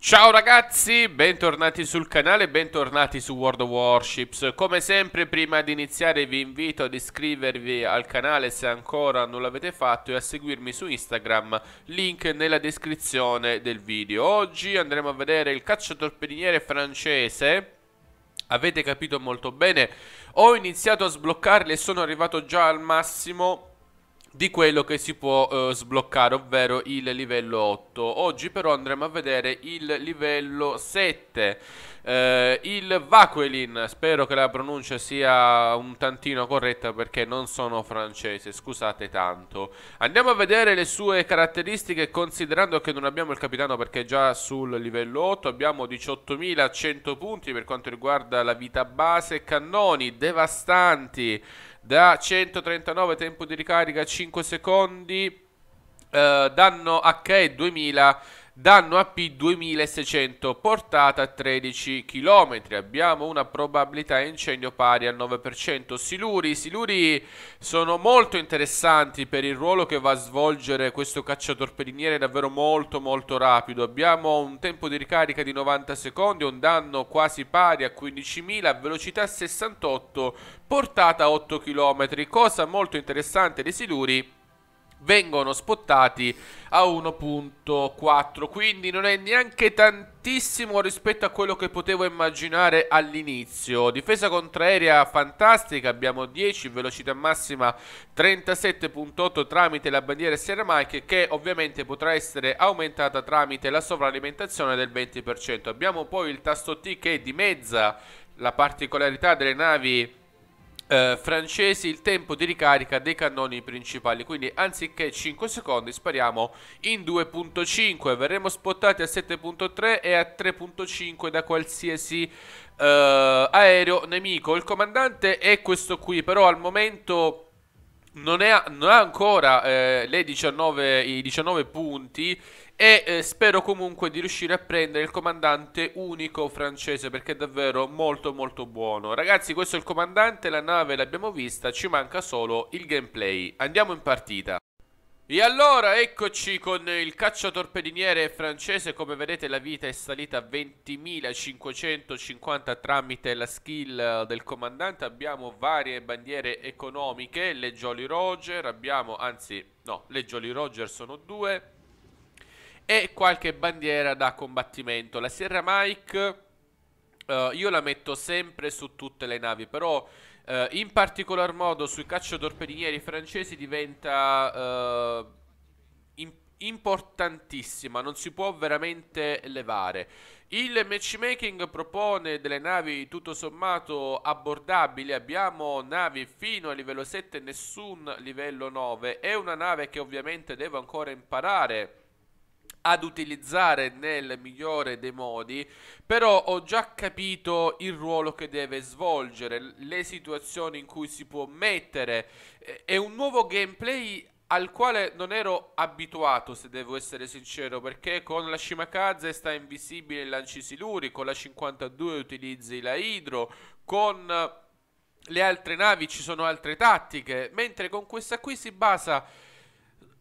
Ciao ragazzi, bentornati sul canale, bentornati su World of Warships Come sempre prima di iniziare vi invito ad iscrivervi al canale se ancora non l'avete fatto E a seguirmi su Instagram, link nella descrizione del video Oggi andremo a vedere il cacciatorpediniere francese Avete capito molto bene Ho iniziato a sbloccarli e sono arrivato già al massimo di quello che si può eh, sbloccare, ovvero il livello 8. Oggi però andremo a vedere il livello 7. Eh, il Vaquelin, spero che la pronuncia sia un tantino corretta perché non sono francese, scusate tanto. Andiamo a vedere le sue caratteristiche considerando che non abbiamo il capitano perché è già sul livello 8 abbiamo 18.100 punti per quanto riguarda la vita base, cannoni devastanti da 139 tempo di ricarica 5 secondi eh, danno HE 2000 danno AP 2600, portata a 13 km. Abbiamo una probabilità incendio pari al 9%. Siluri, siluri sono molto interessanti per il ruolo che va a svolgere questo cacciatorpediniere davvero molto molto rapido. Abbiamo un tempo di ricarica di 90 secondi, un danno quasi pari a 15.000, velocità 68, portata a 8 km. Cosa molto interessante dei siluri vengono spottati a 1.4 quindi non è neanche tantissimo rispetto a quello che potevo immaginare all'inizio difesa contraerea fantastica abbiamo 10 velocità massima 37.8 tramite la bandiera Sierra Mike che ovviamente potrà essere aumentata tramite la sovralimentazione del 20% abbiamo poi il tasto T che dimezza la particolarità delle navi eh, francesi il tempo di ricarica dei cannoni principali quindi anziché 5 secondi spariamo in 2.5 verremo spottati a 7.3 e a 3.5 da qualsiasi eh, aereo nemico il comandante è questo qui però al momento non, è, non ha ancora eh, 19, i 19 punti e eh, spero comunque di riuscire a prendere il comandante unico francese perché è davvero molto molto buono. Ragazzi questo è il comandante, la nave l'abbiamo vista, ci manca solo il gameplay. Andiamo in partita. E allora eccoci con il cacciatorpediniere francese, come vedete la vita è salita a 20.550 tramite la skill del comandante, abbiamo varie bandiere economiche, le Jolly Roger, abbiamo, anzi no, le Jolly Roger sono due, e qualche bandiera da combattimento. La Sierra Mike uh, io la metto sempre su tutte le navi, però uh, in particolar modo sui cacciatorpedinieri francesi diventa uh, importantissima, non si può veramente levare. Il matchmaking propone delle navi tutto sommato abbordabili, abbiamo navi fino a livello 7 nessun livello 9, è una nave che ovviamente devo ancora imparare ad utilizzare nel migliore dei modi, però ho già capito il ruolo che deve svolgere, le situazioni in cui si può mettere. È un nuovo gameplay al quale non ero abituato, se devo essere sincero, perché con la Shimakaze sta invisibile il Lanci con la 52 utilizzi la Hydro, con le altre navi ci sono altre tattiche, mentre con questa qui si basa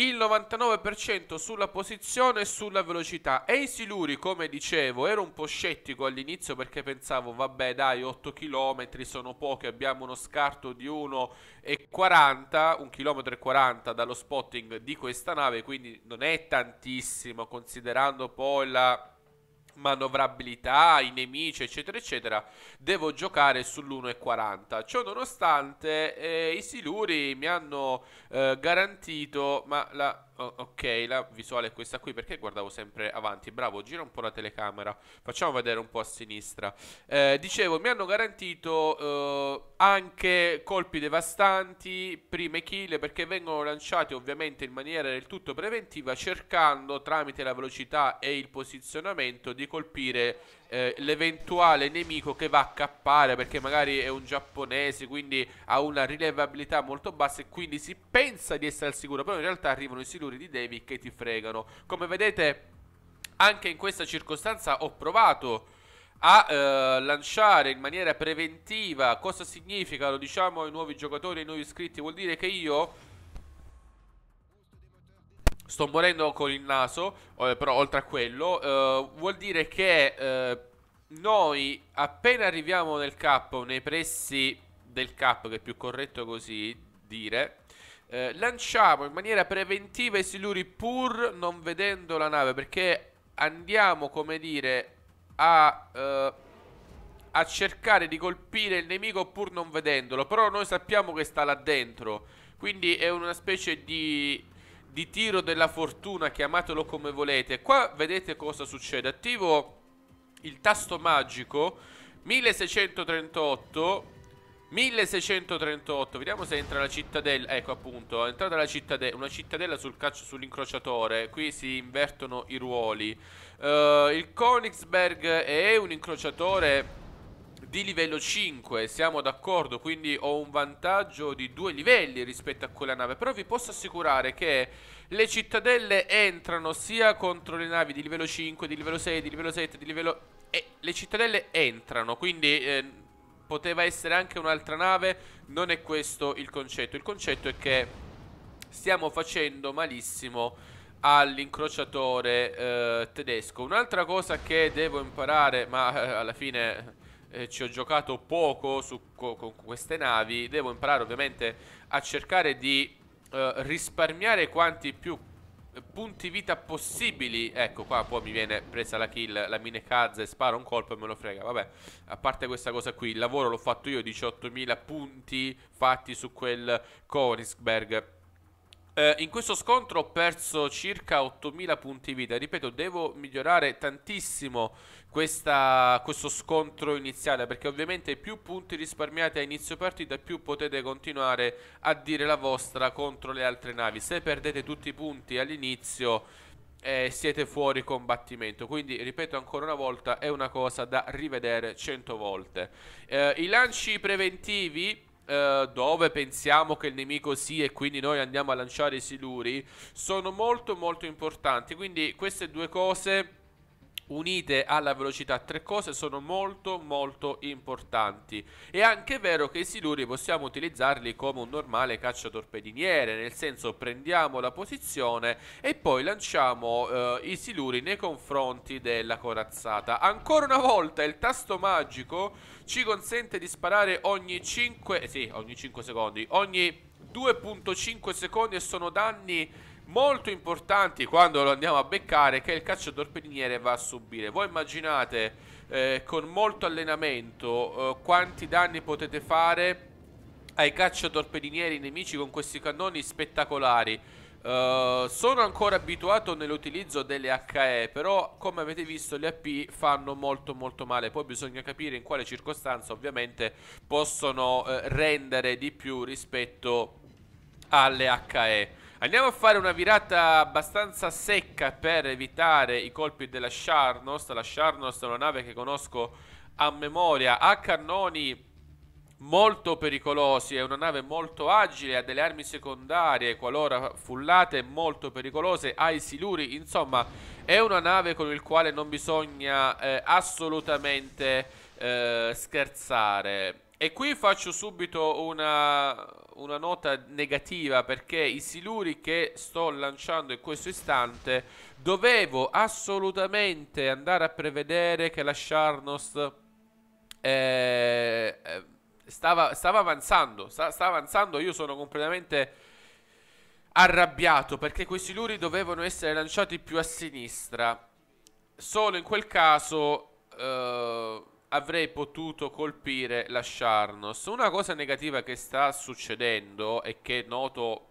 il 99% sulla posizione e sulla velocità. E i Siluri, come dicevo, ero un po' scettico all'inizio perché pensavo, vabbè dai, 8 km sono pochi, abbiamo uno scarto di 1,40, 1,40 km dallo spotting di questa nave, quindi non è tantissimo considerando poi la manovrabilità, i nemici, eccetera, eccetera, devo giocare sull'1,40. Ciononostante, eh, i Siluri mi hanno eh, garantito, ma la ok, la visuale è questa qui perché guardavo sempre avanti. Bravo, gira un po' la telecamera. Facciamo vedere un po' a sinistra. Eh, dicevo, mi hanno garantito eh, anche colpi devastanti, prime kill, perché vengono lanciati ovviamente in maniera del tutto preventiva, cercando tramite la velocità e il posizionamento di colpire eh, l'eventuale nemico che va a cappare perché magari è un giapponese quindi ha una rilevabilità molto bassa e quindi si pensa di essere al sicuro però in realtà arrivano i siluri di David che ti fregano come vedete anche in questa circostanza ho provato a eh, lanciare in maniera preventiva cosa significa lo diciamo ai nuovi giocatori ai nuovi iscritti vuol dire che io Sto morendo con il naso, eh, però oltre a quello, eh, vuol dire che eh, noi appena arriviamo nel K, nei pressi del K, che è più corretto così dire, eh, lanciamo in maniera preventiva i siluri pur non vedendo la nave, perché andiamo, come dire, a eh, a cercare di colpire il nemico pur non vedendolo. Però noi sappiamo che sta là dentro. Quindi è una specie di di tiro della fortuna, chiamatelo come volete. Qua vedete cosa succede. Attivo il tasto magico 1638 1638, vediamo se entra la cittadella Ecco appunto, è entrata la cittadella Una cittadella sul caccio sull'incrociatore Qui si invertono i ruoli uh, Il Konigsberg è un incrociatore di livello 5 Siamo d'accordo quindi ho un vantaggio di due livelli rispetto a quella nave Però vi posso assicurare che le cittadelle entrano sia contro le navi di livello 5, di livello 6, di livello 7, di livello... Eh, le cittadelle entrano quindi... Eh, poteva essere anche un'altra nave, non è questo il concetto. Il concetto è che stiamo facendo malissimo all'incrociatore eh, tedesco. Un'altra cosa che devo imparare, ma eh, alla fine eh, ci ho giocato poco su, co con queste navi, devo imparare ovviamente a cercare di eh, risparmiare quanti più punti vita possibili Ecco qua poi mi viene presa la kill La mine Kaz sparo un colpo e me lo frega Vabbè a parte questa cosa qui Il lavoro l'ho fatto io 18.000 punti fatti su quel Konisberg eh, in questo scontro ho perso circa 8000 punti vita. Ripeto, devo migliorare tantissimo questa, questo scontro iniziale perché ovviamente più punti risparmiate a inizio partita più potete continuare a dire la vostra contro le altre navi. Se perdete tutti i punti all'inizio... Eh, siete fuori combattimento quindi ripeto ancora una volta è una cosa da rivedere 100 volte eh, i lanci preventivi eh, dove pensiamo che il nemico sia e quindi noi andiamo a lanciare i siluri sono molto molto importanti. Quindi queste due cose unite alla velocità tre cose sono molto molto importanti è anche vero che i siluri possiamo utilizzarli come un normale cacciatorpediniere nel senso prendiamo la posizione e poi lanciamo eh, i siluri nei confronti della corazzata ancora una volta il tasto magico ci consente di sparare ogni 5 sì ogni 5 secondi ogni 2.5 secondi e sono danni molto importanti quando lo andiamo a beccare che il calciatore penniniere va a subire. Voi immaginate eh, con molto allenamento eh, quanti danni potete fare ai cacciatorpedinieri nemici con questi cannoni spettacolari. Uh, sono ancora abituato nell'utilizzo delle HE, però come avete visto le AP fanno molto molto male. Poi bisogna capire in quale circostanza ovviamente possono uh, rendere di più rispetto alle HE. Andiamo a fare una virata abbastanza secca per evitare i colpi della Sharnost. La Sharnost è una nave che conosco a memoria. Ha cannoni molto pericolosi, è una nave molto agile, ha delle armi secondarie, qualora fullate, molto pericolose, ha i siluri, insomma è una nave con il quale non bisogna eh, assolutamente eh, scherzare. E qui faccio subito una, una nota negativa perché i siluri che sto lanciando in questo istante dovevo assolutamente andare a prevedere che la Sharnos eh, eh, stava, stava, avanzando, sta, sta avanzando, io sono completamente arrabbiato perché quei siluri dovevano essere lanciati più a sinistra. Solo in quel caso... Eh, avrei potuto colpire la Sharnos. Una cosa negativa che sta succedendo e che noto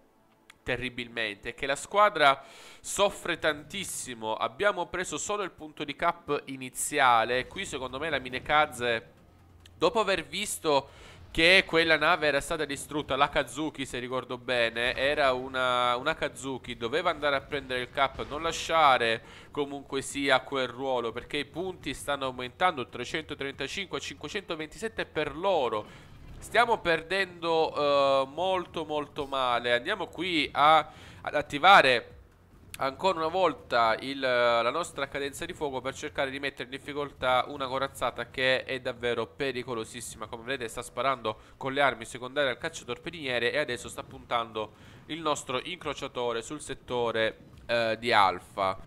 terribilmente è che la squadra soffre tantissimo. Abbiamo preso solo il punto di cap iniziale. Qui secondo me la Minekaze, dopo aver visto che quella nave era stata distrutta, la Kazuki se ricordo bene, era una, una Kazuki, doveva andare a prendere il cap, non lasciare comunque sia quel ruolo perché i punti stanno aumentando 335 a 527 per loro. Stiamo perdendo eh, molto molto male, andiamo qui a, ad attivare Ancora una volta il, la nostra cadenza di fuoco per cercare di mettere in difficoltà una corazzata che è davvero pericolosissima Come vedete sta sparando con le armi secondarie al cacciatorpediniere e adesso sta puntando il nostro incrociatore sul settore eh, di Alfa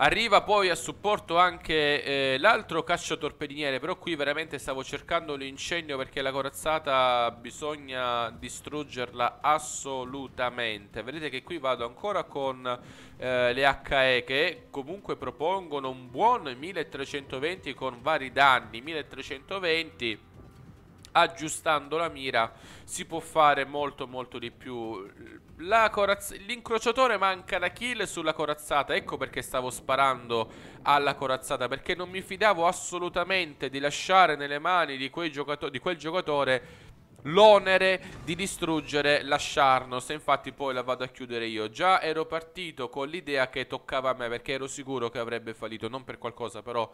Arriva poi a supporto anche eh, l'altro cacciatorpediniere, però qui veramente stavo cercando l'incendio perché la corazzata bisogna distruggerla assolutamente. Vedete che qui vado ancora con eh, le HE che comunque propongono un buon 1320 con vari danni, 1320 aggiustando la mira si può fare molto molto di più l'incrociatore manca da kill sulla corazzata ecco perché stavo sparando alla corazzata perché non mi fidavo assolutamente di lasciare nelle mani di, di quel giocatore l'onere di distruggere la Sharnos se infatti poi la vado a chiudere io già ero partito con l'idea che toccava a me perché ero sicuro che avrebbe fallito non per qualcosa però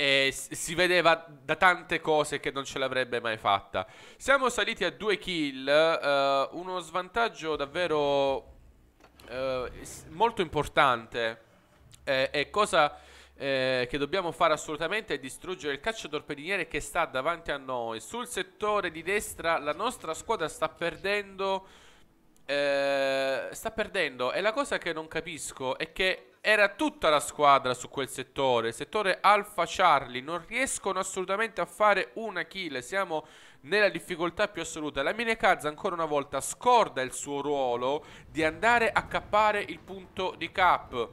e si vedeva da tante cose che non ce l'avrebbe mai fatta. Siamo saliti a due kill, eh, uno svantaggio davvero eh, molto importante eh, e cosa eh, che dobbiamo fare assolutamente è distruggere il cacciatorpediniere che sta davanti a noi. Sul settore di destra la nostra squadra sta perdendo eh, sta perdendo e la cosa che non capisco è che era tutta la squadra su quel settore, settore Alfa Charlie, non riescono assolutamente a fare una kill, siamo nella difficoltà più assoluta. La Minecazza ancora una volta scorda il suo ruolo di andare a cappare il punto di cap.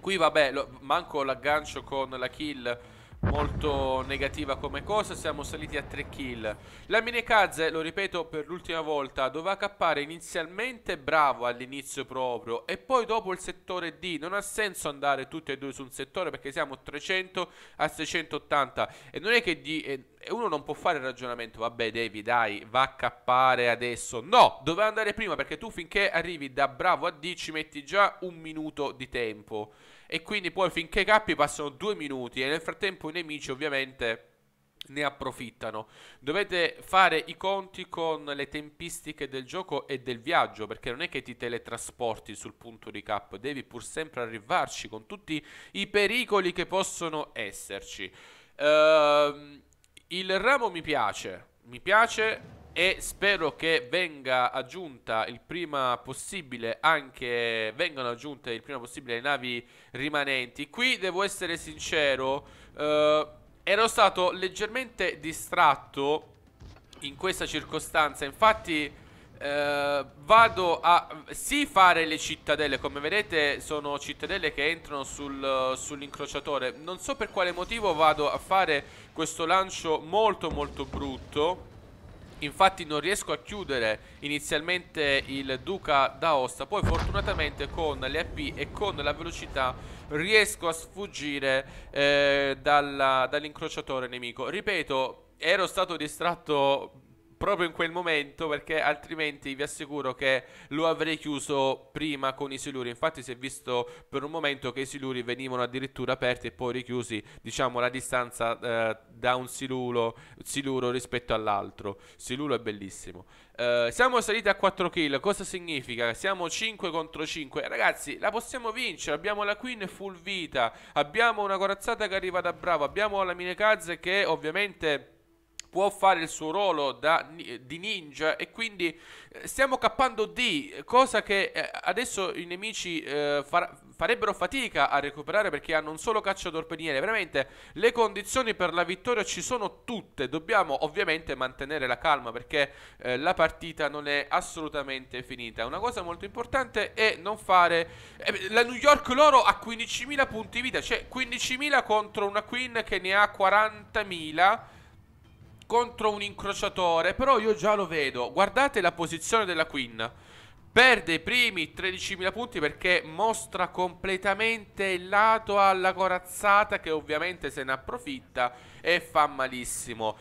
Qui vabbè, lo, manco l'aggancio con la kill molto negativa come cosa Siamo saliti a 3 kill La Minekaze, lo ripeto per l'ultima volta Doveva cappare inizialmente bravo all'inizio proprio E poi dopo il settore D Non ha senso andare tutti e due su un settore Perché siamo 300 a 680 E non è che di... Eh, uno non può fare il ragionamento, vabbè devi dai, va a cappare adesso. No, doveva andare prima perché tu finché arrivi da bravo a D ci metti già un minuto di tempo. E quindi poi finché cappi passano due minuti e nel frattempo i nemici ovviamente ne approfittano. Dovete fare i conti con le tempistiche del gioco e del viaggio, perché non è che ti teletrasporti sul punto di cap, devi pur sempre arrivarci con tutti i pericoli che possono esserci. Ehm, il ramo mi piace, mi piace e spero che venga aggiunta il prima possibile anche vengano aggiunte il prima possibile le navi rimanenti. Qui devo essere sincero, eh, ero stato leggermente distratto in questa circostanza, infatti eh, vado a sì fare le cittadelle Come vedete sono cittadelle che entrano sul, sull'incrociatore Non so per quale motivo vado a fare questo lancio molto molto brutto Infatti non riesco a chiudere inizialmente il Duca d'Aosta Poi fortunatamente con le AP e con la velocità riesco a sfuggire eh, dall'incrociatore dall nemico Ripeto, ero stato distratto proprio in quel momento perché altrimenti vi assicuro che lo avrei chiuso prima con i siluri. Infatti si è visto per un momento che i siluri venivano addirittura aperti e poi richiusi, diciamo, la distanza eh, da un siluro, siluro rispetto all'altro. silulo è bellissimo. Eh, siamo saliti a 4 kill, cosa significa? Siamo 5 contro 5. Ragazzi, la possiamo vincere, abbiamo la Queen full vita, abbiamo una corazzata che arriva da bravo, abbiamo la Minekaz che ovviamente può fare il suo ruolo da, di ninja e quindi eh, stiamo cappando di cosa che eh, adesso i nemici eh, far, farebbero fatica a recuperare perché hanno un solo cacciatorpediniere. Veramente le condizioni per la vittoria ci sono tutte. Dobbiamo ovviamente mantenere la calma perché eh, la partita non è assolutamente finita. Una cosa molto importante è non fare... Eh, la New York loro ha 15.000 punti vita, cioè 15.000 contro una Queen che ne ha 40.000 contro un incrociatore, però io già lo vedo. Guardate la posizione della Queen. Perde i primi 13.000 punti perché mostra completamente il lato alla corazzata che ovviamente se ne approfitta e fa malissimo.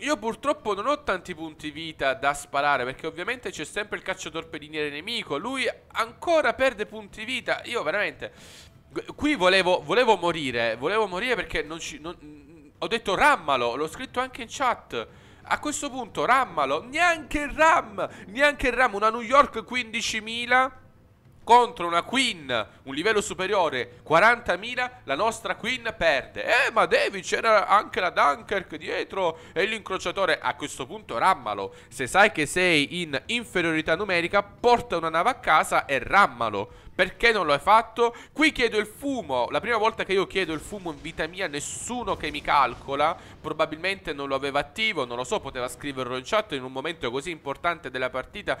Io purtroppo non ho tanti punti vita da sparare perché ovviamente c'è sempre il cacciatorpediniere nemico. Lui ancora perde punti vita. Io veramente... Qui volevo, volevo morire, volevo morire perché non ci... Non, ho detto rammalo, l'ho scritto anche in chat. A questo punto rammalo, neanche il RAM, neanche il RAM, una New York 15.000 contro una Queen, un livello superiore, 40.000, la nostra Queen perde. Eh, ma Devi, c'era anche la Dunkirk dietro e l'incrociatore. A questo punto rammalo. Se sai che sei in inferiorità numerica, porta una nave a casa e rammalo. Perché non lo hai fatto? Qui chiedo il fumo. La prima volta che io chiedo il fumo in vita mia, nessuno che mi calcola. Probabilmente non lo aveva attivo, non lo so, poteva scriverlo in chat in un momento così importante della partita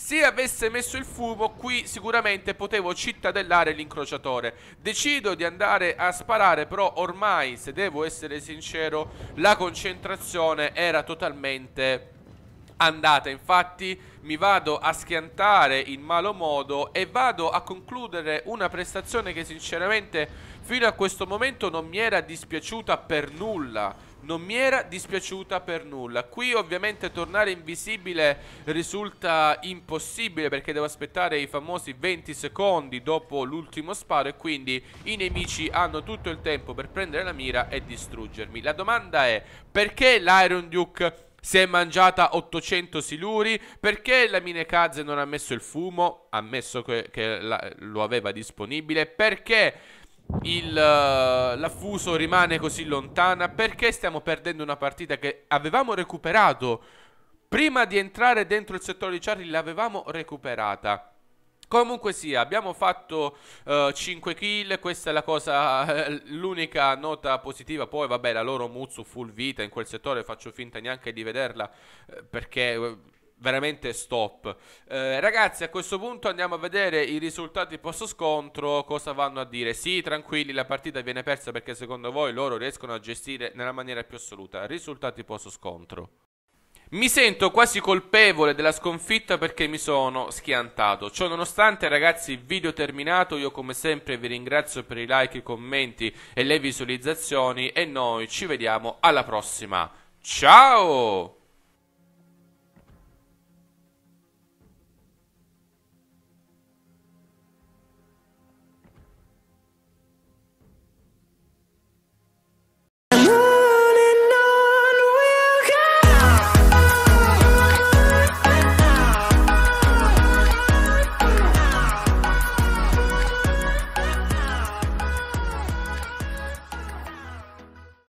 se avesse messo il fumo qui sicuramente potevo cittadellare l'incrociatore Decido di andare a sparare però ormai se devo essere sincero La concentrazione era totalmente andata Infatti mi vado a schiantare in malo modo e vado a concludere una prestazione che sinceramente fino a questo momento non mi era dispiaciuta per nulla non mi era dispiaciuta per nulla Qui ovviamente tornare invisibile risulta impossibile perché devo aspettare i famosi 20 secondi dopo l'ultimo sparo E quindi i nemici hanno tutto il tempo per prendere la mira e distruggermi La domanda è perché l'Iron Duke si è mangiata 800 siluri perché la Minekaze non ha messo il fumo ammesso che, che la, lo aveva disponibile perché il, uh, l'affuso rimane così lontana perché stiamo perdendo una partita che avevamo recuperato prima di entrare dentro il settore di Charlie l'avevamo recuperata Comunque sia, abbiamo fatto uh, eh, 5 kill, questa è la cosa, eh, l'unica nota positiva, poi vabbè la loro Mutsu full vita in quel settore, faccio finta neanche di vederla perché veramente stop. Eh, ragazzi, a questo punto andiamo a vedere i risultati post scontro, cosa vanno a dire. Sì, tranquilli, la partita viene persa perché secondo voi loro riescono a gestire nella maniera più assoluta. Risultati post scontro. Mi sento quasi colpevole della sconfitta perché mi sono schiantato. Ciò nonostante, ragazzi, video terminato. Io come sempre vi ringrazio per i like, i commenti e le visualizzazioni e noi ci vediamo alla prossima. Ciao!